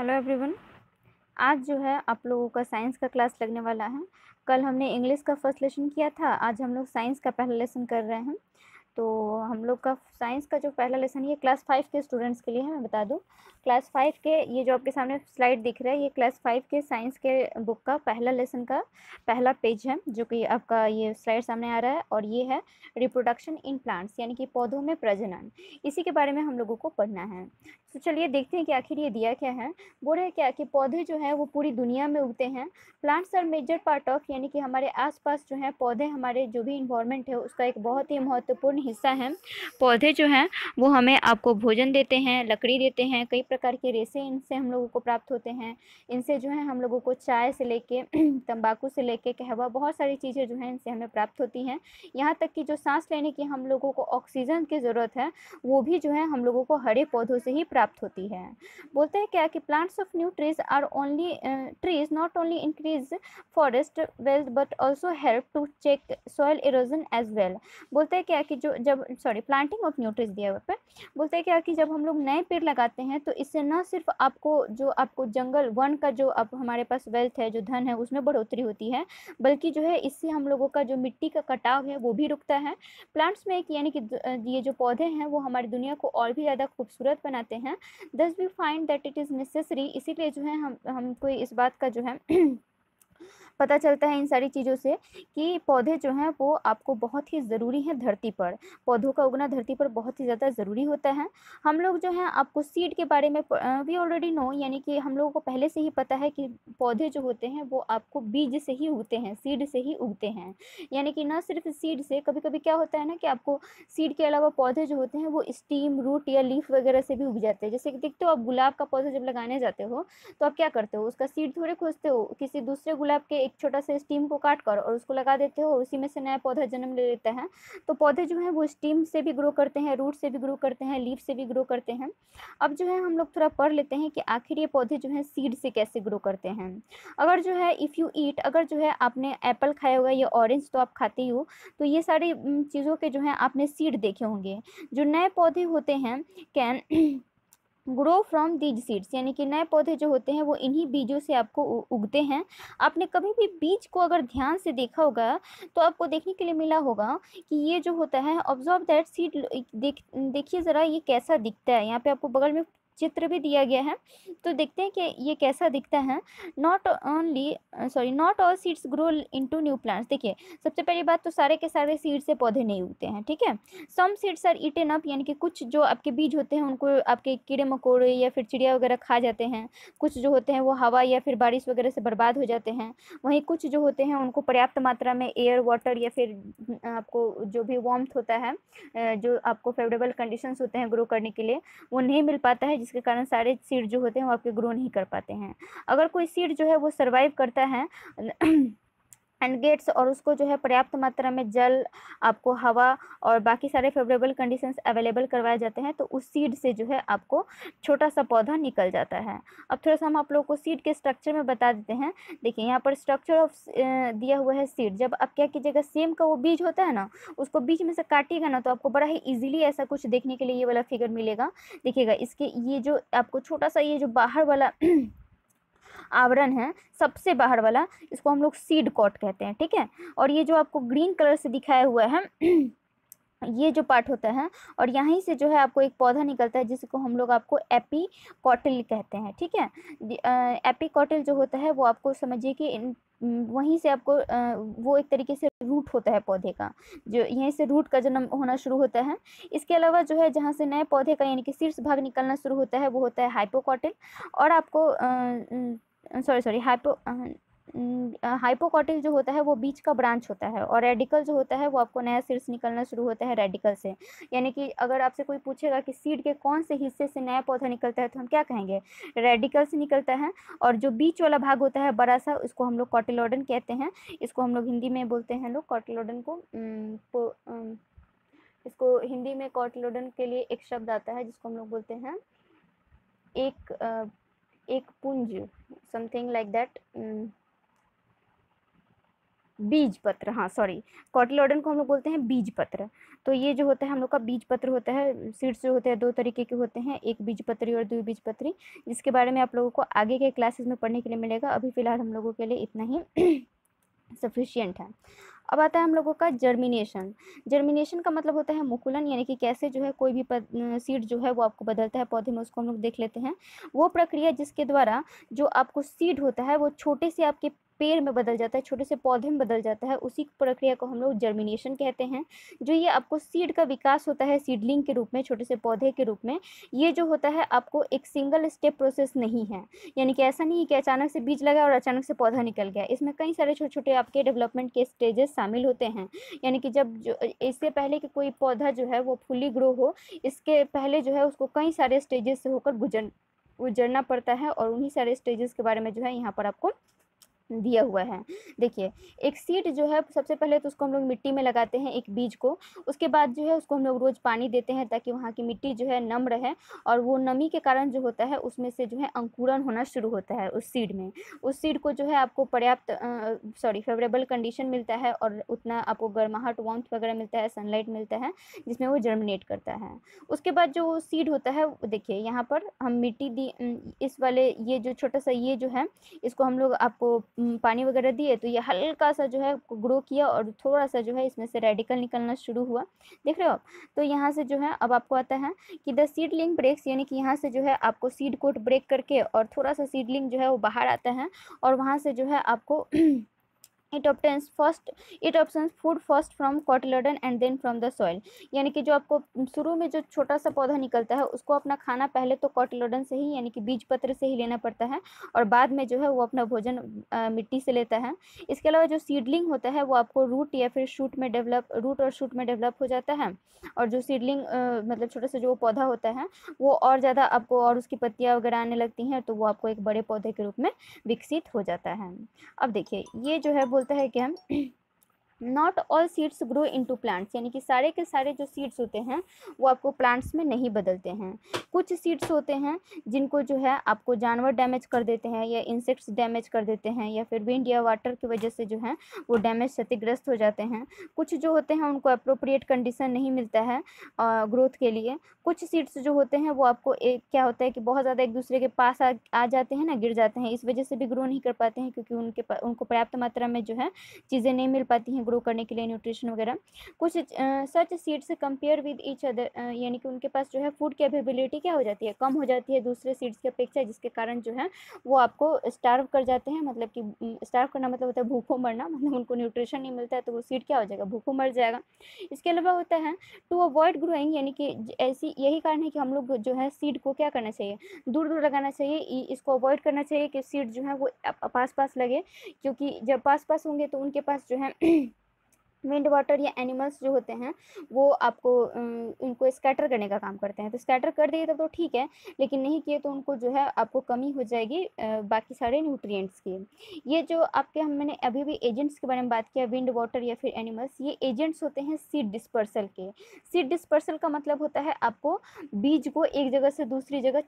hello everyone आज जो है आप लोगों का साइंस का क्लास लगने वाला है कल हमने इंग्लिश का फर्स्ट लेसन किया था आज हम लोग साइंस का पहला लेसन कर रहे हैं तो हम लोग का साइंस का जो पहला लेसन ये क्लास फाइव के स्टूडेंट्स के लिए है मैं बता दूँ क्लास फाइव के ये जो आपके सामने स्लाइड दिख रहा है ये क्लास फाइव के साइंस के बुक का पहला लेसन का पहला पेज है जो कि आपका ये स्लाइड सामने आ रहा है और ये है रिप्रोडक्शन इन प्लांट्स यानी कि पौधों में प्रजनन इसी के बारे में हम लोगों को पढ़ना है तो चलिए देखते हैं कि आखिर ये दिया क्या है बोल रहे हैं क्या कि पौधे जो हैं वो पूरी दुनिया में उगते हैं plants are major part of यानी कि हमारे आसपास जो हैं पौधे हमारे जो भी इन्वायरमेंट है उसका एक बहुत ही महत्वपूर्ण हिस्सा है पौधे जो हैं वो हमें आपको भोजन देते हैं लकड़ी देते हैं कई प्रकार के रेसे इनसे हम लोगों को प्राप्त होते हैं इनसे जो है हम लोगों को चाय से लेके तंबाकू से लेके कहवा बहुत सारी चीज़ें जो हैं इनसे हमें प्राप्त होती हैं यहाँ तक कि जो सांस लेने की हम लोगों को ऑक्सीजन की ज़रूरत है वो भी जो है हम लोगों को हरे पौधों से ही प्राप्त प्राप्त होती है बोलते हैं क्या कि plants of new trees are only trees not only increase forest wealth but also help to check soil erosion as well बोलते हैं क्या कि जो जब sorry planting of new trees दिया हुआ पे बोलते हैं क्या कि जब हम लोग नए पेड़ लगाते हैं तो इससे ना सिर्फ आपको जो आपको जंगल वन का जो अब हमारे पास वेल्थ है जो धन है उसमें बढ़ोतरी होती है बल्कि जो है इससे हम लोगों का जो मिट्टी का कटाव है वो भी रुकता है प्लांट्स में एक यानी कि ये जो पौधे हैं वो हमारी दुनिया को और भी ज़्यादा खूबसूरत बनाते हैं हैं thus we find that it is necessary इसीलिए जो है हम कोई इस बात का जो है पता चलता है इन सारी चीज़ों से कि पौधे जो हैं वो आपको बहुत ही ज़रूरी हैं धरती पर पौधों का उगना धरती पर बहुत ही ज़्यादा ज़रूरी होता है हम लोग जो हैं आपको सीड के बारे में वी ऑलरेडी नो यानी कि हम लोगों को पहले से ही पता है कि पौधे जो होते हैं वो आपको बीज से ही उगते हैं सीड से ही उगते हैं यानी कि ना सिर्फ सीड से कभी कभी क्या होता है ना कि आपको सीड के अलावा पौधे जो होते हैं वो स्टीम रूट या लीफ वगैरह से भी उग जाते हैं जैसे कि देखते हो आप गुलाब का पौधा जब लगाने जाते हो तो आप क्या करते हो उसका सीड थोड़े खोजते हो किसी दूसरे गुलाब के एक छोटा सा स्टीम को काट कर और उसको लगा देते हो और उसी में से नया पौधा जन्म ले लेते हैं तो पौधे जो हैं वो स्टीम से भी ग्रो करते हैं रूट से भी ग्रो करते हैं लीव से भी ग्रो करते हैं अब जो है हम लोग थोड़ा पढ़ लेते हैं कि आखिर ये पौधे जो हैं सीड से कैसे ग्रो करते हैं अगर जो है इफ़ यू ईट अगर जो है आपने एप्पल खाया हुआ या ऑरेंज तो आप खाते ही हो तो ये सारी चीज़ों के जो है आपने सीड देखे होंगे जो नए पौधे होते हैं can grow from these seeds यानी कि नए पौधे जो होते हैं वो इन्हीं बीजों से आपको उगते हैं आपने कभी भी बीज को अगर ध्यान से देखा होगा तो आपको देखने के लिए मिला होगा कि ये जो होता है ऑब्जॉर्व दैट सीड देखिए ज़रा ये कैसा दिखता है यहाँ पे आपको बगल में चित्र भी दिया गया है तो देखते हैं कि ये कैसा दिखता है not only sorry not all seeds grow into new plants देखिए सबसे पहली बात तो सारे के सारे सीड्स से पौधे नहीं उगते हैं ठीक है some seeds are eaten up यानी कि कुछ जो आपके बीज होते हैं उनको आपके कीड़े मकोड़े या फिर चिड़िया वगैरह खा जाते हैं कुछ जो होते हैं वो हवा या फिर बारिश वगैरह से बर्बाद हो जाते हैं वहीं कुछ जो होते हैं उनको पर्याप्त मात्रा में एयर वाटर या फिर आपको जो भी वार्म्थ होता है जो आपको फेवरेबल कंडीशंस होते हैं ग्रो करने के लिए वो नहीं मिल पाता है जिस जिसके कारण सारे सीड जो होते हैं वो आपके ग्रो नहीं कर पाते हैं अगर कोई सीड जो है वो सर्वाइव करता है एंड गेट्स और उसको जो है पर्याप्त मात्रा में जल आपको हवा और बाकी सारे फेवरेबल कंडीशंस अवेलेबल करवाए जाते हैं तो उस सीड से जो है आपको छोटा सा पौधा निकल जाता है अब थोड़ा सा हम आप लोग को सीड के स्ट्रक्चर में बता देते हैं देखिए यहाँ पर स्ट्रक्चर ऑफ दिया हुआ है सीड जब आप क्या कीजिएगा सेम का वो बीज होता है ना उसको बीज में से काटिएगा ना तो आपको बड़ा ही ईजिली ऐसा कुछ देखने के लिए ये वाला फिगर मिलेगा देखिएगा इसके ये जो आपको छोटा सा ये जो बाहर वाला आवरण है सबसे बाहर वाला इसको हम लोग सीड कॉट कहते हैं ठीक है और ये जो आपको ग्रीन कलर से दिखाया हुआ है ये जो पार्ट होता है और यहीं से जो है आपको एक पौधा निकलता है जिसको हम लोग आपको एपी कॉटल कहते हैं ठीक है एपी कॉटल जो होता है वो आपको समझिए कि वहीं से आपको वो एक तरीके से रूट होता है पौधे का जो यहीं से रूट का जन्म होना शुरू होता है इसके अलावा जो है जहाँ से नए पौधे का यानी कि शीर्ष भाग निकलना शुरू होता है वो होता है हाइपोकॉटिल और आपको सॉरी सॉरी हाइपो हाइपोकॉटिक जो होता है वो बीच का ब्रांच होता है और रेडिकल जो होता है वो आपको नया सिर्स निकलना शुरू होता है रेडिकल से यानी कि अगर आपसे कोई पूछेगा कि सीड के कौन से हिस्से से नया पौधा निकलता है तो हम क्या कहेंगे रेडिकल से निकलता है और जो बीच वाला भाग होता है बड़ा सा उसको हम लोग कॉटिलोडन कहते हैं इसको हम लोग हिंदी में बोलते हैं लोग कॉटिलोडन को इसको हिंदी में कॉटिलोडन के लिए एक शब्द आता है जिसको हम लोग बोलते हैं एक एक पुंज समथिंग लाइक दैट बीज पत्र हाँ सॉरी कॉटिलोडन को हम लोग बोलते हैं बीज पत्र तो ये जो होता है हम लोग का बीज पत्र होता है सीड्स जो होते हैं दो तरीके के होते हैं एक बीज पत्री और दो बीज पत्री जिसके बारे में आप लोगों को आगे के क्लासेस में पढ़ने के लिए मिलेगा अभी फ़िलहाल हम लोगों के लिए इतना ही सफिशियंट है अब आता है हम लोगों का जर्मिनेशन जर्मिनेशन का मतलब होता है मुकुलन यानी कि कैसे जो है कोई भी पद, सीड जो है वो आपको बदलता है पौधे में उसको हम लोग देख लेते हैं वो प्रक्रिया जिसके द्वारा जो आपको सीड होता है वो छोटे से आपके पेड़ में बदल जाता है छोटे से पौधे में बदल जाता है उसी प्रक्रिया को हम लोग जर्मिनेशन कहते हैं जो ये आपको सीड का विकास होता है सीडलिंग के रूप में छोटे से पौधे के रूप में ये जो होता है आपको एक सिंगल स्टेप प्रोसेस नहीं है यानी कि ऐसा नहीं है कि अचानक से बीज लगा और अचानक से पौधा निकल गया इसमें कई सारे छोटे छोटे आपके डेवलपमेंट के स्टेजेस शामिल होते हैं यानी कि जब जो इससे पहले कि कोई पौधा जो है वो फुली ग्रो हो इसके पहले जो है उसको कई सारे स्टेजेस से होकर गुजर गुजरना पड़ता है और उन्हीं सारे स्टेजेस के बारे में जो है यहाँ पर आपको दिया हुआ है देखिए एक सीड जो है सबसे पहले तो उसको हम लोग मिट्टी में लगाते हैं एक बीज को उसके बाद जो है उसको हम लोग रोज़ पानी देते हैं ताकि वहाँ की मिट्टी जो है नम रहे और वो नमी के कारण जो होता है उसमें से जो है अंकुरन होना शुरू होता है उस सीड में उस सीड को जो है आपको पर्याप्त सॉरी फेवरेबल कंडीशन मिलता है और उतना आपको गर्माहट वार्म्थ वगैरह मिलता है सनलाइट मिलता है जिसमें वो जर्मिनेट करता है उसके बाद जो सीड होता है देखिए यहाँ पर हम मिट्टी दी इस वाले ये जो छोटा सा ये जो है इसको हम लोग आपको पानी वगैरह दिए तो ये हल्का सा जो है ग्रो किया और थोड़ा सा जो है इसमें से रेडिकल निकलना शुरू हुआ देख रहे हो आप तो यहाँ से जो है अब आपको आता है कि द सीडलिंग ब्रेक्स यानी कि यहाँ से जो है आपको सीड कोट ब्रेक करके और थोड़ा सा सीडलिंग जो है वो बाहर आता है और वहाँ से जो है आपको it obtains first it obtains food first from cotyledon and then from the soil यानी कि जो आपको शुरू में जो छोटा सा पौधा निकलता है उसको अपना खाना पहले तो कॉटलडन से ही यानी कि बीज पत्र से ही लेना पड़ता है और बाद में जो है वो अपना भोजन आ, मिट्टी से लेता है इसके अलावा जो सीडलिंग होता है वो आपको रूट या फिर शूट में डेवलप रूट और शूट में डेवलप हो जाता है और जो सीडलिंग मतलब छोटा सा जो पौधा होता है वो और ज़्यादा आपको और उसकी पत्तियाँ वगैरह आने लगती हैं तो वो आपको एक बड़े पौधे के रूप में विकसित हो जाता है अब देखिए ये जो है वो बोलता है हम not all seeds grow into plants यानी कि सारे के सारे जो सीड्स होते हैं वो आपको प्लांट्स में नहीं बदलते हैं कुछ सीड्स होते हैं जिनको जो है आपको जानवर डैमेज कर देते हैं या इंसेक्ट्स डैमेज कर देते हैं या फिर विंड या वाटर की वजह से जो है वो डैमेज क्षतिग्रस्त हो जाते हैं कुछ जो होते हैं उनको अप्रोप्रिएट कंडीशन नहीं मिलता है ग्रोथ के लिए कुछ सीड्स जो होते हैं वो आपको एक क्या होता है कि बहुत ज़्यादा एक दूसरे के पास आ, आ जाते हैं ना गिर जाते हैं इस वजह से भी ग्रो नहीं कर पाते हैं क्योंकि उनके उनको पर्याप्त मात्रा में जो है चीज़ें नहीं मिल पाती हैं ग्रो करने के लिए न्यूट्रिशन वगैरह कुछ such seeds compare with each other यानी कि उनके पास जो है फूड की अवेबिलिटी क्या हो जाती है कम हो जाती है दूसरे सीड्स की अपेक्षा जिसके कारण जो है वो आपको स्टार्व कर जाते हैं मतलब कि स्टार्व करना मतलब होता है भूखों मरना मतलब उनको न्यूट्रिशन नहीं मिलता है तो वो सीड क्या हो जाएगा भूखों मर जाएगा इसके अलावा होता है टू अवॉइड ग्रोइंग यानी कि ऐसी यही कारण है कि हम लोग जो है सीड को क्या करना चाहिए दूर दूर लगाना चाहिए इसको अवॉइड करना चाहिए कि सीड जो है वो पास पास लगे क्योंकि जब पास पास होंगे तो उनके पास जो है विंड वाटर या एनिमल्स जो होते हैं वो आपको उनको स्कैटर करने का काम करते हैं तो स्कैटर कर दिए तब तो ठीक है लेकिन नहीं किए तो उनको जो है आपको कमी हो जाएगी बाकी सारे न्यूट्रिएंट्स की ये जो आपके हम मैंने अभी भी एजेंट्स के बारे में बात किया विंड वाटर या फिर एनिमल्स ये एजेंट्स होते हैं सीड डिस्पर्सल के सीड डिस्पर्सल का मतलब होता है आपको बीज को एक जगह से दूसरी जगह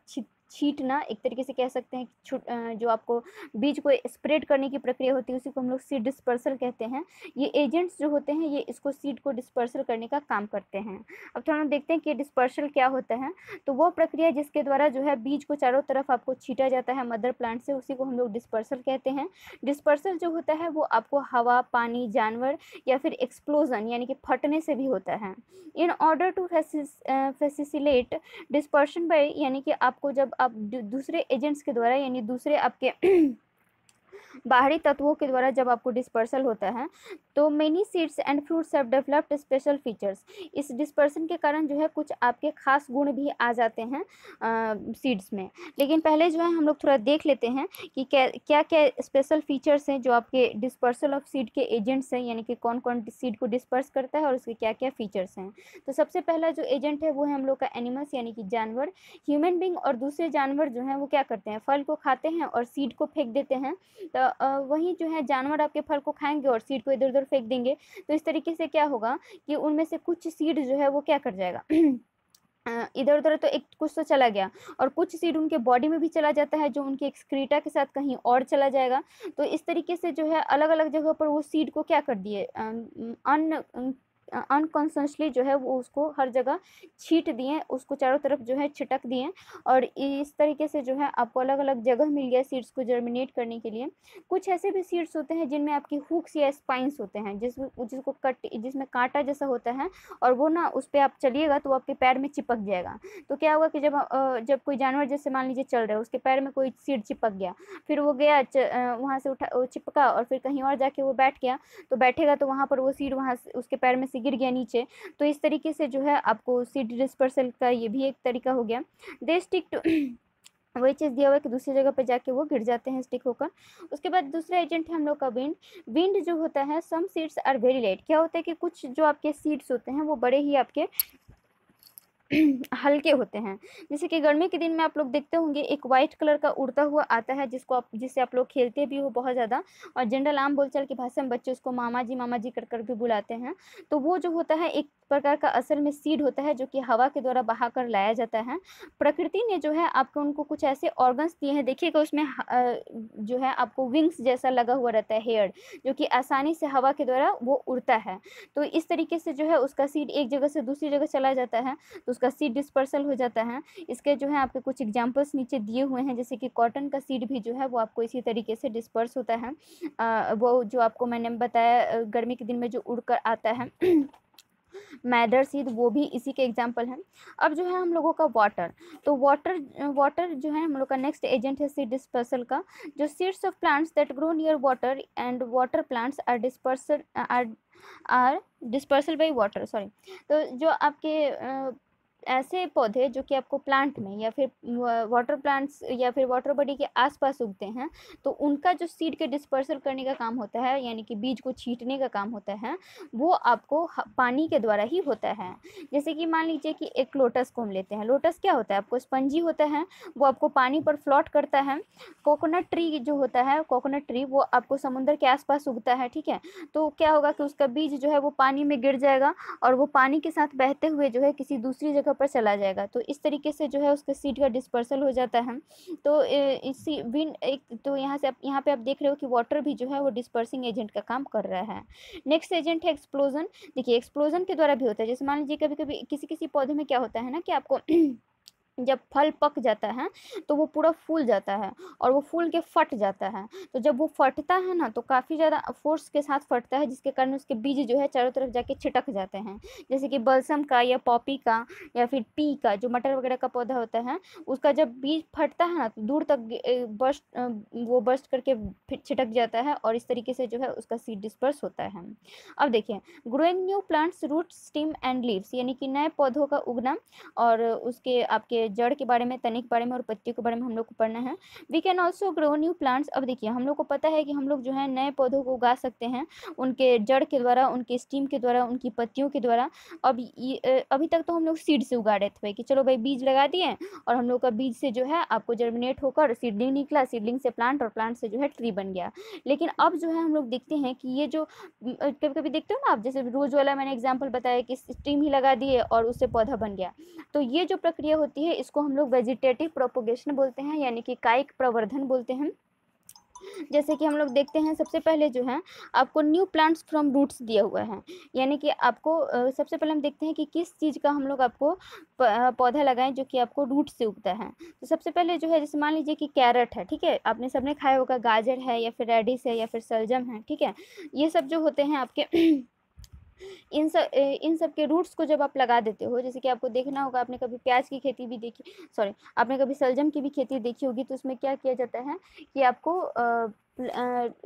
छीटना एक तरीके से कह सकते हैं कि जो आपको बीज को स्प्रेड करने की प्रक्रिया होती है उसी को हम लोग सीड डिस्पर्सल कहते हैं ये एजेंट्स जो होते होते हैं ये इसको सीड को डिस्पर्सल करने का काम करते हैं अब थोड़ा देखते हैं कि डिस्पर्सल क्या होता है तो वो प्रक्रिया जिसके द्वारा जो है बीज को चारों तरफ आपको छीटा जाता है मदर प्लांट से उसी को हम लोग डिस्पर्सल कहते हैं डिस्पर्सल जो होता है वो आपको हवा पानी जानवर या फिर एक्सप्लोजन यानी कि फटने से भी होता है in order to facilitate dispersion by यानी कि आपको जब आप दूसरे एजेंट्स के द्वारा यानी दूसरे आपके बाहरी तत्वों के द्वारा जब आपको डिस्पर्सल होता है तो many seeds and fruits have developed special features इस डिस्पर्सन के कारण जो है कुछ आपके खास गुण भी आ जाते हैं सीड्स में लेकिन पहले जो है हम लोग थोड़ा देख लेते हैं कि क्या क्या क्या स्पेशल फीचर्स हैं जो आपके डिस्पर्सल ऑफ सीड के एजेंट्स हैं यानी कि कौन कौन सीड को डिस्पर्स करता है और उसके क्या क्या फीचर्स हैं तो सबसे पहला जो एजेंट है वो है हम लोग का एनिमल्स यानी कि जानवर ह्यूमन बींग और दूसरे जानवर जो हैं वो क्या करते हैं फल को खाते हैं और सीड को फेंक देते हैं तो वहीं जो है जानवर आपके फल को खाएंगे और सीड को इधर उधर उधर फेंक देंगे तो इस तरीके से क्या होगा कि उनमें से कुछ सीड जो है वो क्या कर जाएगा इधर उधर तो एक कुछ तो चला गया और कुछ सीड उनके बॉडी में भी चला जाता है जो उनके एक्सक्रीटा के साथ कहीं और चला जाएगा तो इस तरीके से जो है अलग अलग जगह पर वो सीड को क्या कर दिए अन अनकॉन्सियसली जो है वो उसको हर जगह छीट दिए उसको चारों तरफ जो है छिटक दिए और इस तरीके से जो है आपको अलग अलग जगह मिल गया सीड्स को जर्मिनेट करने के लिए कुछ ऐसे भी सीड्स होते हैं जिनमें आपकी हुक्स या स्पाइंस होते हैं जिसमें जिसको कट जिसमें कांटा जैसा होता है और वो ना उस पर आप चलिएगा तो आपके पैर में चिपक जाएगा तो क्या होगा कि जब जब कोई जानवर जैसे मान लीजिए चल रहा है उसके पैर में कोई सीड चिपक गया फिर वो गया वहाँ से उठा चिपका और फिर कहीं और जाके वो बैठ गया तो बैठेगा तो वहाँ पर वो सीड वहाँ उसके पैर में गिर गया नीचे तो इस तरीके से जो है आपको सीट डिस्पर्सल का ये भी एक तरीका हो गया दे स्टिक टू वही चीज़ दिया हुआ है कि दूसरी जगह पर जाके वो गिर जाते हैं स्टिक होकर उसके बाद दूसरा एजेंट है हम लोग का विंड विंड जो होता है some seeds are very light क्या होता है कि कुछ जो आपके सीड्स होते हैं वो बड़े ही आपके हल्के होते हैं जैसे कि गर्मी के दिन में आप लोग देखते होंगे एक वाइट कलर का उड़ता हुआ आता है जिसको आप जिससे आप लोग खेलते भी हो बहुत ज़्यादा और जनरल आम बोलचाल की भाषा में बच्चे उसको मामा जी मामा जी कर कर भी बुलाते हैं तो वो जो होता है एक प्रकार का असल में सीड होता है जो कि हवा के द्वारा बहा कर लाया जाता है प्रकृति ने जो है आपको उनको कुछ ऐसे ऑर्गन्स दिए हैं देखिएगा उसमें जो है आपको विंग्स जैसा लगा हुआ रहता है हेयर जो कि आसानी से हवा के द्वारा वो उड़ता है तो इस तरीके से जो है उसका सीड एक जगह से दूसरी जगह चला जाता है तो इसका सीड डिस्पर्सल हो जाता है इसके जो है आपके कुछ एग्जाम्पल्स नीचे दिए हुए हैं जैसे कि कॉटन का सीड भी जो है वो आपको इसी तरीके से डिस्पर्स होता है आ, वो जो आपको मैंने बताया गर्मी के दिन में जो उड़ कर आता है मैदर सीड वो भी इसी के एग्जाम्पल हैं अब जो है हम लोगों का वाटर तो वाटर वाटर जो है हम लोग का नेक्स्ट एजेंट है सीड डिस्पर्सल का जो seeds of plants that grow near water and water plants are dispersal are are dispersal by water sorry तो जो आपके ऐसे पौधे जो कि आपको प्लांट में या फिर वाटर प्लांट्स या फिर वाटर बॉडी के आसपास उगते हैं तो उनका जो सीड के डिस्पर्सल करने का काम होता है यानी कि बीज को छीटने का काम होता है वो आपको पानी के द्वारा ही होता है जैसे कि मान लीजिए कि एक लोटस को हम लेते हैं लोटस क्या होता है आपको स्पंजी होता है वो आपको पानी पर फ्लॉट करता है कोकोनट ट्री जो होता है कोकोनट ट्री वो आपको समुद्र के आसपास उगता है ठीक है तो क्या होगा कि उसका बीज जो है वो पानी में गिर जाएगा और वो पानी के साथ बहते हुए जो है किसी दूसरी जगह जगह पर चला जाएगा तो इस तरीके से जो है उसके सीड का डिस्पर्सल हो जाता है तो इसी विंड एक तो यहाँ से यहाँ पे आप देख रहे हो कि वाटर भी जो है वो डिस्पर्सिंग एजेंट का काम कर रहा है नेक्स्ट एजेंट है एक्सप्लोजन देखिए एक्सप्लोजन के द्वारा भी होता है जैसे मान लीजिए कभी कभी किसी किसी पौधे में क्या होता है ना कि आपको जब फल पक जाता है तो वो पूरा फूल जाता है और वो फूल के फट जाता है तो जब वो फटता है ना तो काफ़ी ज़्यादा फोर्स के साथ फटता है जिसके कारण उसके बीज जो है चारों तरफ जाके छिटक जाते हैं जैसे कि बलसम का या पॉपी का या फिर पी का जो मटर वगैरह का पौधा होता है उसका जब बीज फटता है ना तो दूर तक बर्स्ट वो बर्स्ट करके छिटक जाता है और इस तरीके से जो है उसका सीड डिस्पर्स होता है अब देखिए growing new plants root stem and leaves यानी कि नए पौधों का उगना और उसके आपके जड़ के बारे में तने के बारे में और पत्तियों के बारे में हम लोग को पढ़ना है we can also grow new plants अब देखिए हम लोग को पता है कि हम लोग जो है नए पौधों को उगा सकते हैं उनके जड़ के द्वारा उनके स्टीम के द्वारा उनकी पत्तियों के द्वारा अब अभी तक तो हम लोग सीड से उगा रहे थे भाई कि चलो भाई बीज लगा दिए और हम लोग का बीज से जो है आपको जर्मिनेट होकर सीडलिंग निकला सीडलिंग से प्लांट और प्लांट से जो है ट्री बन गया लेकिन अब जो है हम लोग देखते हैं कि ये जो कभी कभी देखते हो ना आप जैसे रोज वाला मैंने एग्जाम्पल बताया कि स्टीम ही लगा दिए और उससे पौधा बन गया तो ये जो प्रक्रिया होती है है इसको हम लोग वेजिटेटिव प्रोपोगेशन बोलते हैं यानी कि कायिक प्रवर्धन बोलते हैं जैसे कि हम लोग देखते हैं सबसे पहले जो है आपको न्यू प्लांट्स फ्रॉम रूट्स दिया हुआ है यानी कि आपको सबसे पहले हम देखते हैं कि किस चीज़ का हम लोग आपको पौधा लगाएं जो कि आपको रूट से उगता है तो सबसे पहले जो है जैसे मान लीजिए कि कैरेट है ठीक है आपने सबने खाया होगा गाजर है या फिर रेडिस है या फिर सलजम है ठीक है ये सब जो होते हैं आपके इन सब इन सब के रूट्स को जब आप लगा देते हो जैसे कि आपको देखना होगा आपने कभी प्याज की खेती भी देखी सॉरी आपने कभी सलजम की भी खेती देखी होगी तो उसमें क्या किया जाता है कि आपको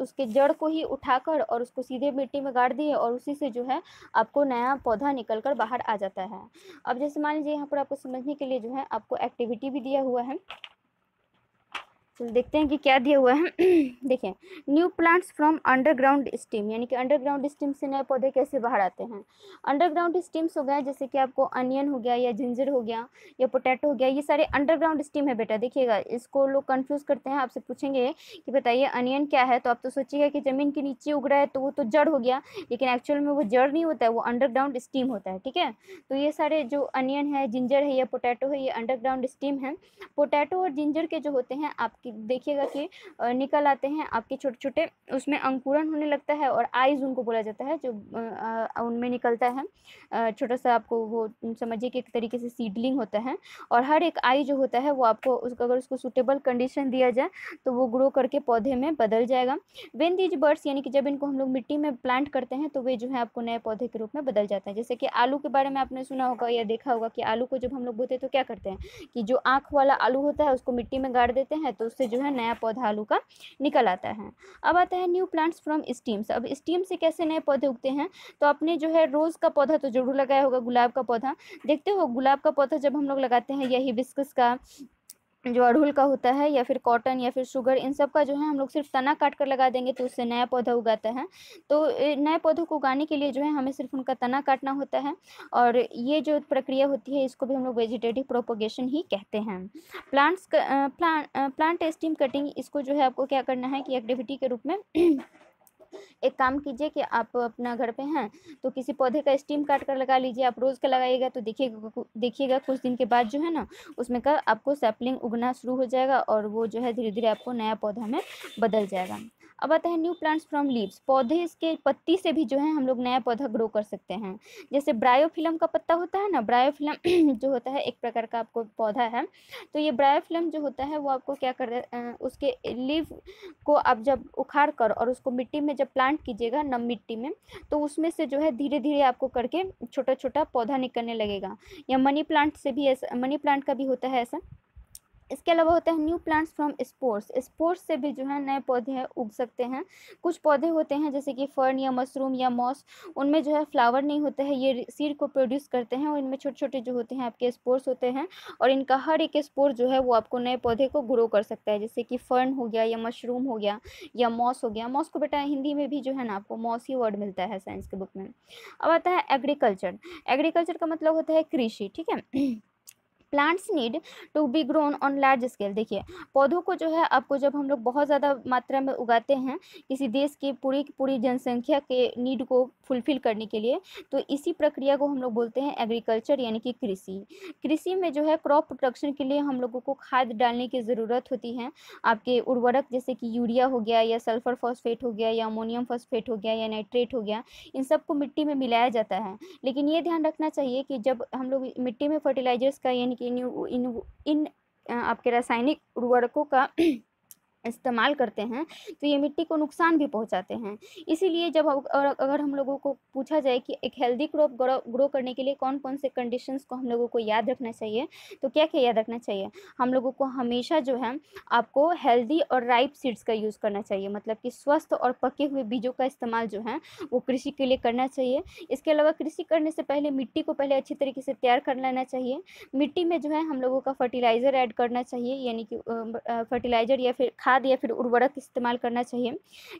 उसके जड़ को ही उठाकर और उसको सीधे मिट्टी में गाड़ दिए और उसी से जो है आपको नया पौधा निकल कर बाहर आ जाता है अब जैसे मान लीजिए यहाँ पर आपको समझने के लिए जो है आपको एक्टिविटी भी दिया हुआ है चलो देखते हैं कि क्या दिया हुआ है देखें new plants from underground stem यानी कि अंडरग्राउंड स्टीम से नए पौधे कैसे बाहर आते हैं अंडरग्राउंड स्टीम्स हो गया जैसे कि आपको अनियन हो गया या जिंजर हो गया या पोटैटो हो गया ये सारे अंडरग्राउंड स्टीम है बेटा देखिएगा इसको लोग कन्फ्यूज़ करते हैं आपसे पूछेंगे कि बताइए अनियन क्या है तो आप तो सोचिएगा कि ज़मीन के नीचे उग रहा है तो वो तो जड़ हो गया लेकिन एक्चुअल में वो जड़ नहीं होता है वो अंडरग्राउंड स्टीम होता है ठीक है तो ये सारे जो अनियन है जिंजर है या पोटैटो है ये अंडरग्राउंड स्टीम है पोटैटो और जिंजर के जो होते हैं आपके कि देखिएगा कि निकल आते हैं आपके छोटे छोटे उसमें अंकुरन होने लगता है और आइज उनको बोला जाता है जो उनमें निकलता है छोटा सा आपको वो समझिए कि एक तरीके से सीडलिंग होता है और हर एक आई जो होता है वो आपको उसका अगर उसको सुटेबल कंडीशन दिया जाए तो वो ग्रो करके पौधे में बदल जाएगा वेन दीज बर्ड्स यानी कि जब इनको हम लोग मिट्टी में प्लांट करते हैं तो वे जो है आपको नए पौधे के रूप में बदल जाते हैं जैसे कि आलू के बारे में आपने सुना होगा या देखा होगा कि आलू को जब हम लोग बोते हैं तो क्या करते हैं कि जो आँख वाला आलू होता है उसको मिट्टी में गाड़ देते हैं तो उस से जो है नया पौधा आलू का निकल आता है अब आता है न्यू प्लांट्स फ्रॉम स्टीम्स अब स्टीम से कैसे नए पौधे उगते हैं तो आपने जो है रोज़ का पौधा तो जरूर लगाया होगा गुलाब का पौधा देखते हो गुलाब का पौधा जब हम लोग लगाते हैं या हिबिस्कस का जो अड़हुल का होता है या फिर कॉटन या फिर शुगर इन सब का जो है हम लोग सिर्फ तना काट कर लगा देंगे तो उससे नया पौधा उगाता है तो नए पौधों को उगाने के लिए जो है हमें सिर्फ उनका तना काटना होता है और ये जो प्रक्रिया होती है इसको भी हम लोग वेजिटेटिव प्रोपोगेशन ही कहते हैं plants plant plant stem cutting इसको जो है आपको क्या करना है कि एक्टिविटी के रूप में एक काम कीजिए कि आप अपना घर पे हैं तो किसी पौधे का स्टीम काट कर लगा लीजिए आप रोज़ का लगाइएगा तो देखिएगा देखिएगा कुछ दिन के बाद जो है ना उसमें का आपको सैपलिंग उगना शुरू हो जाएगा और वो जो है धीरे धीरे आपको नया पौधा में बदल जाएगा अब आता है न्यू प्लांट्स फ्रॉम लीव्स पौधे इसके पत्ती से भी जो है हम लोग नया पौधा ग्रो कर सकते हैं जैसे ब्रायोफिलम का पत्ता होता है ना ब्रायोफिलम जो होता है एक प्रकार का आपको पौधा है तो ये ब्रायोफिलम जो होता है वो आपको क्या कर उसके लीव को आप जब उखाड़ कर और उसको मिट्टी में जब प्लांट कीजिएगा नम मिट्टी में तो उसमें से जो है धीरे धीरे आपको करके छोटा छोटा पौधा निकलने लगेगा या मनी प्लांट से भी ऐसा मनी प्लांट का भी होता है ऐसा इसके अलावा होता है new plants from sports sports से भी जो है नए पौधे उग सकते हैं कुछ पौधे होते हैं जैसे कि फर्न या मशरूम या मॉस उनमें जो है फ्लावर नहीं होता है ये सीड को प्रोड्यूस करते हैं और इनमें छोटे छोटे जो होते हैं आपके स्पोर्स होते हैं और इनका हर एक स्पोर्ट जो है वो आपको नए पौधे को ग्रो कर सकता है जैसे कि फर्न हो गया या मशरूम हो गया या मॉस हो गया मॉस को बेटा हिंदी में भी जो है ना आपको मॉस ही वर्ड मिलता है साइंस के बुक में अब आता है एग्रीकल्चर एग्रीकल्चर का मतलब होता है कृषि ठीक है plants need to be grown on large scale देखिए पौधों को जो है आपको जब हम लोग बहुत ज़्यादा मात्रा में उगाते हैं किसी देश की पूरी पूरी जनसंख्या के नीड को फुलफिल करने के लिए तो इसी प्रक्रिया को हम लोग बोलते हैं एग्रीकल्चर यानी कि कृषि कृषि में जो है क्रॉप प्रोडक्शन के लिए हम लोगों को खाद डालने की ज़रूरत होती है आपके उर्वरक जैसे कि यूरिया हो गया या सल्फर फॉस्फेट हो गया या अमोनियम फॉस्फेट हो गया या नाइट्रेट हो गया इन सबको मिट्टी में मिलाया जाता है लेकिन ये ध्यान रखना चाहिए कि जब हम लोग मिट्टी में फर्टिलाइजर्स का यानी कि इन इन इन आपके रासायनिक उर्वरकों का इस्तेमाल करते हैं तो ये मिट्टी को नुकसान भी पहुंचाते हैं इसीलिए जब और अगर हम लोगों को पूछा जाए कि एक हेल्दी क्रॉप ग्रो करने के लिए कौन कौन से कंडीशंस को हम लोगों को याद रखना चाहिए तो क्या क्या याद रखना चाहिए हम लोगों को हमेशा जो है आपको हेल्दी और राइप सीड्स का यूज़ करना चाहिए मतलब कि स्वस्थ और पके हुए बीजों का इस्तेमाल जो है वो कृषि के लिए करना चाहिए इसके अलावा कृषि करने से पहले मिट्टी को पहले अच्छी तरीके से तैयार कर लेना चाहिए मिट्टी में जो है हम लोगों का फर्टिलाइज़र ऐड करना चाहिए यानी कि फर्टिलाइज़र या फिर खाद खाद या फिर उर्वरक इस्तेमाल करना चाहिए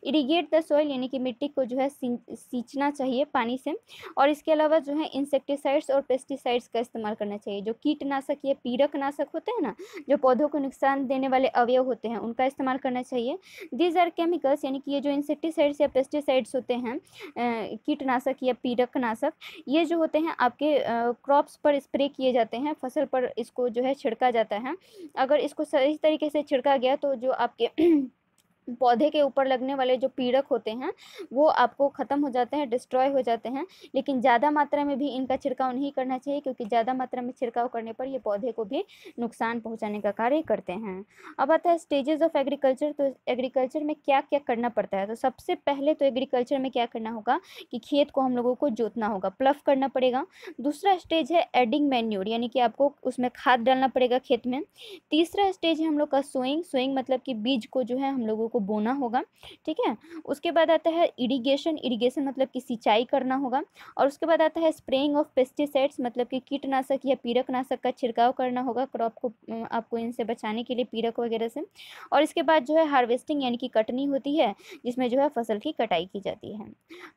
इरीगेट द सॉइल यानी कि मिट्टी को जो है सींचना चाहिए पानी से और इसके अलावा जो है इंसेक्टिसाइड्स और पेस्टिसाइड्स का इस्तेमाल करना चाहिए जो कीटनाशक या पीड़क नाशक होते हैं ना जो पौधों को नुकसान देने वाले अवयव होते हैं उनका इस्तेमाल करना चाहिए दीज आर केमिकल्स यानी कि ये जो इंसेक्टिसाइड्स या पेस्टिसाइड्स होते हैं कीटनाशक या नाशक ये जो होते हैं आपके क्रॉप्स पर स्प्रे किए जाते हैं फसल पर इसको जो है छिड़का जाता है अगर इसको सही तरीके से छिड़का गया तो जो आप 对。पौधे के ऊपर लगने वाले जो पीड़क होते हैं वो आपको ख़त्म हो जाते हैं डिस्ट्रॉय हो जाते हैं लेकिन ज़्यादा मात्रा में भी इनका छिड़काव नहीं करना चाहिए क्योंकि ज़्यादा मात्रा में छिड़काव करने पर ये पौधे को भी नुकसान पहुँचाने का कार्य करते हैं अब आता है स्टेजेस ऑफ एग्रीकल्चर तो एग्रीकल्चर में क्या क्या करना पड़ता है तो सबसे पहले तो एग्रीकल्चर में क्या करना होगा कि खेत को हम लोगों को जोतना होगा प्लफ करना पड़ेगा दूसरा स्टेज है एडिंग मैन्यूर यानी कि आपको उसमें खाद डालना पड़ेगा खेत में तीसरा स्टेज है हम लोग का सोइंग सोइंग मतलब कि बीज को जो है हम लोगों को आपको बोना होगा ठीक है उसके बाद आता है इरीगेशन इरीगेशन मतलब कि सिंचाई करना होगा और उसके बाद आता है स्प्रेइंग ऑफ पेस्टिसाइड्स मतलब कि कीटनाशक या पीरकनाशक का छिड़काव करना होगा क्रॉप को आपको इनसे बचाने के लिए पीरक वगैरह से और इसके बाद जो है हार्वेस्टिंग यानी कि कटनी होती है जिसमें जो है फसल की कटाई की जाती है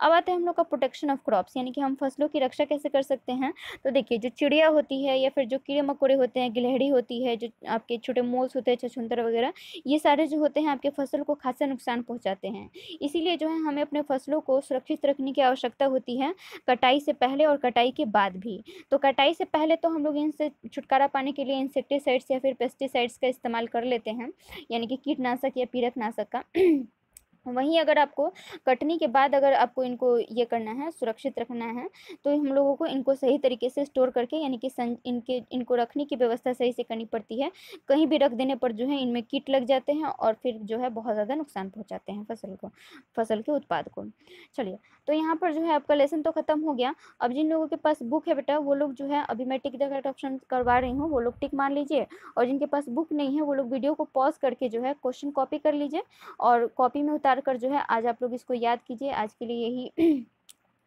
अब आता है हम लोग का प्रोटेक्शन ऑफ क्रॉप्स यानी कि हम फसलों की रक्षा कैसे कर सकते हैं तो देखिए जो चिड़िया होती है या फिर जो कीड़े मकोड़े होते हैं गिलहड़ी होती है जो आपके छोटे मोल्स होते हैं छछुंतर वगैरह ये सारे जो होते हैं आपके फसल को खासा नुकसान पहुँचाते हैं इसीलिए जो है हमें अपने फसलों को सुरक्षित रखने की आवश्यकता होती है कटाई से पहले और कटाई के बाद भी तो कटाई से पहले तो हम लोग इनसे छुटकारा पाने के लिए इंसेक्टिसाइड्स या फिर पेस्टिसाइड्स का इस्तेमाल कर लेते हैं यानी कि कीटनाशक या पीरकनाशक का वहीं अगर आपको कटनी के बाद अगर आपको इनको ये करना है सुरक्षित रखना है तो हम लोगों को इनको सही तरीके से स्टोर करके यानी कि सं इनके इनको रखने की व्यवस्था सही से करनी पड़ती है कहीं भी रख देने पर जो है इनमें कीट लग जाते हैं और फिर जो है बहुत ज़्यादा नुकसान पहुँचाते हैं फसल को फसल के उत्पाद को चलिए तो यहाँ पर जो है आपका लेसन तो ख़त्म हो गया अब जिन लोगों के पास बुक है बेटा वो लोग जो है अभी मैं टिक द ऑप्शन करवा रही हूँ वो लोग टिक मार लीजिए और जिनके पास बुक नहीं है वो लोग वीडियो को पॉज करके जो है क्वेश्चन कॉपी कर लीजिए और कॉपी में उतार मारकर जो है आज आप लोग इसको याद कीजिए आज के लिए यही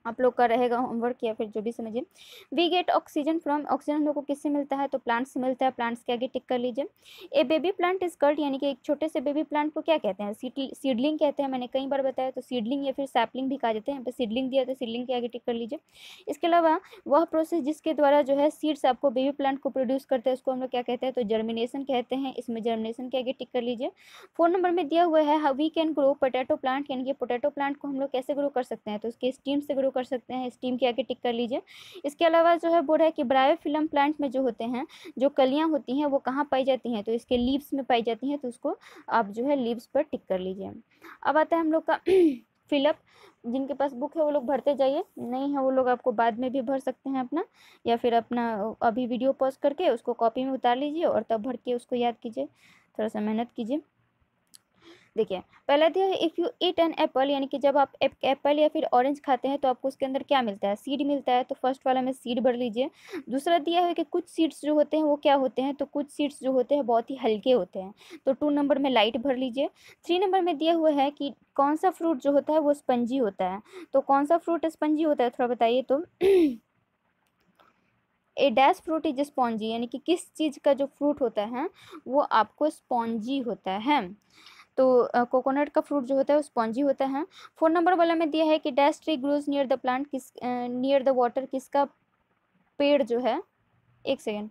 आप लोग का रहेगा होमवर्क या फिर जो भी समझिए we get oxygen from oxygen हम लोग को किससे मिलता है तो प्लांट से मिलता है प्लांट्स के आगे टिक कर लीजिए a baby plant is called यानी कि एक छोटे से बेबी प्लांट को क्या कहते हैं सीडलिंग कहते हैं मैंने कई बार बताया तो सीडलिंग या फिर सैपलिंग भी कहा जाता है यहाँ पर सीडलिंग दिया तो सीडलिंग के आगे टिक कर लीजिए इसके अलावा वह प्रोसेस जिसके द्वारा जो है सीड्स आपको बेबी प्लांट को प्रोड्यूस करते हैं उसको हम लोग क्या कहते हैं तो जर्मिनेशन कहते हैं इसमें जर्मिनेशन के आगे टिक कर लीजिए फोन नंबर में दिया हुआ है we can grow potato plant यानी कि पोटैटो प्लांट को हम लोग कैसे ग्रो कर सकते हैं तो उसके स्टीम से ग्रो कर सकते हैं स्टीम के आगे टिक कर लीजिए इसके अलावा जो है बोल है कि ब्रायो फिल्म प्लांट में जो होते हैं जो कलियाँ होती हैं वो कहाँ पाई जाती हैं तो इसके लीव्स में पाई जाती हैं तो उसको आप जो है लीव्स पर टिक कर लीजिए अब आता है हम लोग का फिलअप जिनके पास बुक है वो लोग भरते जाइए नहीं है वो लोग आपको बाद में भी भर सकते हैं अपना या फिर अपना अभी वीडियो पॉज करके उसको कॉपी में उतार लीजिए और तब भर के उसको याद कीजिए थोड़ा सा मेहनत कीजिए देखिए पहला दिया है if you eat an apple यानी कि जब आप एप्पल या फिर ऑरेंज खाते हैं तो आपको उसके अंदर क्या मिलता है सीड मिलता है तो फर्स्ट वाला में सीड भर लीजिए दूसरा दिया है कि कुछ सीड्स जो होते हैं वो क्या होते हैं तो कुछ सीड्स जो होते हैं बहुत ही हल्के होते हैं तो टू नंबर में लाइट भर लीजिए थ्री नंबर में दिया हुआ है कि कौन सा फ्रूट जो होता है वो स्पंजी होता है तो कौन सा फ्रूट स्पंजी होता है थोड़ा बताइए तो a dash fruit is spongy यानी कि किस चीज़ का जो फ्रूट होता है वो आपको स्पॉन्जी होता है तो कोकोनट का फ्रूट जो होता है वो स्पॉन्जी होता है फोर नंबर वाला में दिया है कि dash tree grows near the plant किस नियर द वाटर किसका पेड़ जो है एक सेकेंड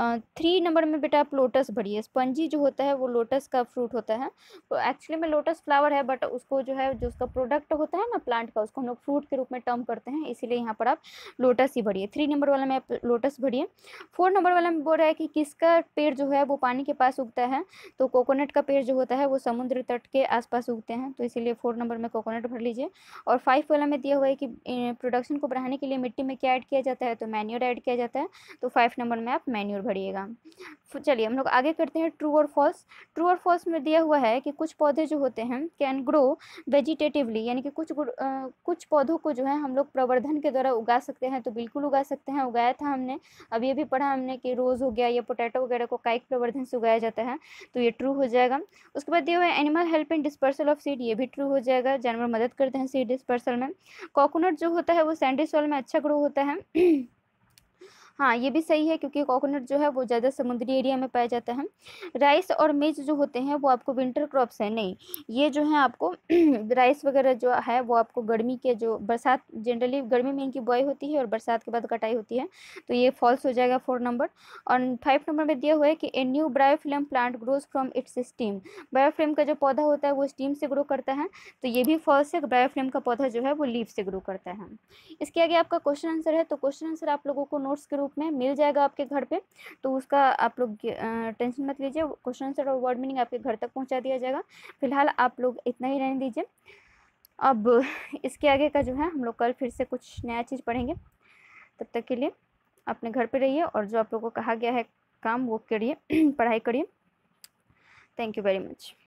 थ्री नंबर में बेटा आप लोटस भरिए स्पंजी जो होता है वो लोटस का फ्रूट होता है तो एक्चुअली में लोटस फ्लावर है बट उसको जो है जो उसका प्रोडक्ट होता है ना प्लांट का उसको हम लोग फ्रूट के रूप में टर्म करते हैं इसीलिए यहाँ पर आप लोटस ही भरिए थ्री नंबर वाला में आप लोटस भरिए फोर नंबर वाला में बोल रहा है कि किसका पेड़ जो है वो पानी के पास उगता है तो कोकोनट का पेड़ जो होता है वो समुद्र तट के आसपास उगते हैं तो इसीलिए फोर नंबर में कोकोनट भर लीजिए और फाइव वाला में दिया हुआ है कि प्रोडक्शन को बढ़ाने के लिए मिट्टी में क्या ऐड किया जाता है तो मैन्यूर ऐड किया जाता है तो फाइव नंबर में आप मैन्यूर बढ़िएगा चलिए हम लोग आगे करते हैं ट्रू और फॉल्स ट्रू और फॉल्स में दिया हुआ है कि कुछ पौधे जो होते हैं कैन ग्रो वेजिटेटिवली यानी कि कुछ आ, कुछ पौधों को जो है हम लोग प्रवर्धन के द्वारा उगा सकते हैं तो बिल्कुल उगा सकते हैं उगाया था हमने अब ये भी पढ़ा हमने कि रोज़ हो गया या पोटैटो वगैरह को कायिक प्रवर्धन से उगाया जाता है तो ये ट्रू हो जाएगा उसके बाद दिया हुआ है animal help and dispersal of seed ये भी ट्रू हो जाएगा जानवर मदद करते हैं सीड डिस्पर्सल में कोकोनट जो होता है वो सैंडी सॉल में अच्छा ग्रो होता है हाँ ये भी सही है क्योंकि कोकोनट जो है वो ज़्यादा समुद्री एरिया में पाया जाता है राइस और मिर्च जो होते हैं वो आपको विंटर क्रॉप्स हैं नहीं ये जो है आपको राइस वगैरह जो है वो आपको गर्मी के जो बरसात जनरली गर्मी में इनकी बुआई होती है और बरसात के बाद कटाई होती है तो ये फॉल्स हो जाएगा फोर नंबर और फाइव नंबर में दिया हुआ है कि a new bryophyllum plant grows from its stem bryophyllum का जो पौधा होता है वो स्टीम से ग्रो करता है तो ये भी फॉल्स है बायोफ्लेम का पौधा जो है वो लीव से ग्रो करता है इसके आगे आपका क्वेश्चन आंसर है तो क्वेश्चन आंसर आप लोगों को नोट्स के रूप में मिल जाएगा आपके घर पे तो उसका आप लोग टेंशन मत लीजिए क्वेश्चन आंसर और वर्ड मीनिंग आपके घर तक पहुंचा दिया जाएगा फिलहाल आप लोग इतना ही रहने दीजिए अब इसके आगे का जो है हम लोग कल फिर से कुछ नया चीज़ पढ़ेंगे तब तक के लिए अपने घर पर रहिए और जो आप लोग को कहा गया है काम वो करिए पढ़ाई करिए थैंक यू वेरी मच